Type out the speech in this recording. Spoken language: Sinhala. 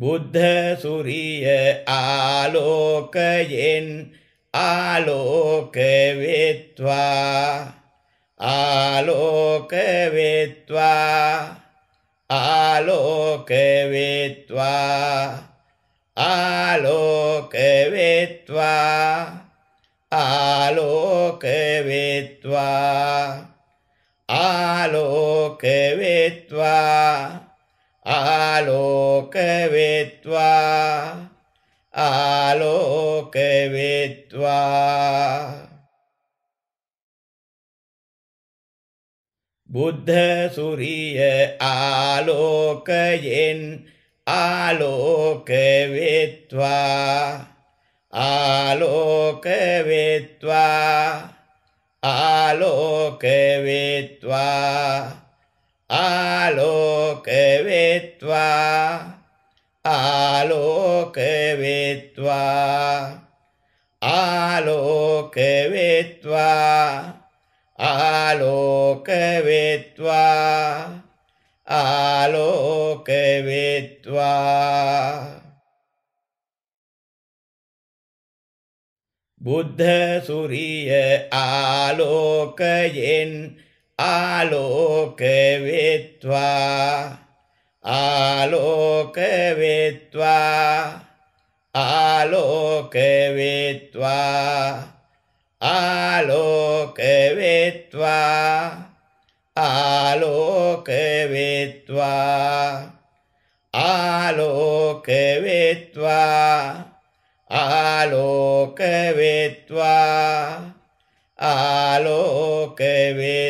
බුද්ධ සුරිය ආලෝකයෙන් ආලෝක වෙත්වා ආලෝක වෙත්වා ආලෝක වෙත්වා ආලෝක වෙත්වා ආලෝක වෙත්වා ආලෝක වෙත්වා ආ que vetva, aloke vetva. Buddha suriye aloke yen, aloke que aloke vetva, aloke vetva, alo. වෙත්වා ආලෝක වෙත්වා ආලෝක වෙත්වා ආලෝක වෙත්වා ආලෝක වෙත්වා බුද්ධ සූරිය ආලෝකයෙන් ආලෝක වෙත්වා a lo que vitua, a lo que vitua, a lo que vitua, a lo que vitua, a lo que a lo que a lo que